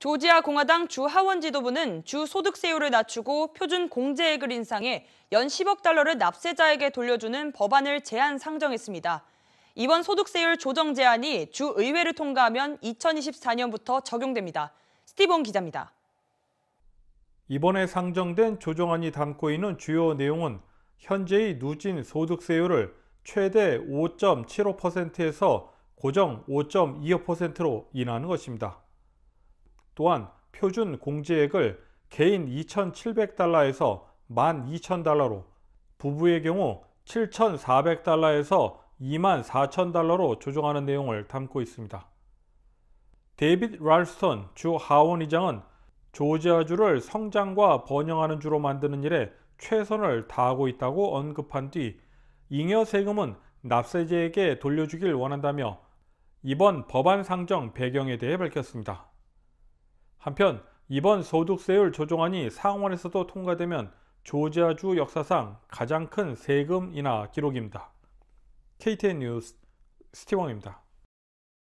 조지아 공화당 주 하원 지도부는 주 소득세율을 낮추고 표준 공제액을 인상해 연 10억 달러를 납세자에게 돌려주는 법안을 제안 상정했습니다. 이번 소득세율 조정 제안이 주 의회를 통과하면 2024년부터 적용됩니다. 스티븐 기자입니다. 이번에 상정된 조정안이 담고 있는 주요 내용은 현재의 누진 소득세율을 최대 5.75%에서 고정 5.25%로 인하는 것입니다. 또한 표준 공제액을 개인 2,700달러에서 12,000달러로 부부의 경우 7,400달러에서 24,000달러로 조정하는 내용을 담고 있습니다. 데이빗 랄스턴 주 하원 의장은 조지아주를 성장과 번영하는 주로 만드는 일에 최선을 다하고 있다고 언급한 뒤 잉여 세금은 납세제에게 돌려주길 원한다며 이번 법안 상정 배경에 대해 밝혔습니다. 한편 이번 소득세율 조정안이 상원에서도 통과되면 조지아주 역사상 가장 큰 세금 인하 기록입니다. KTN 뉴스 스티왕입니다.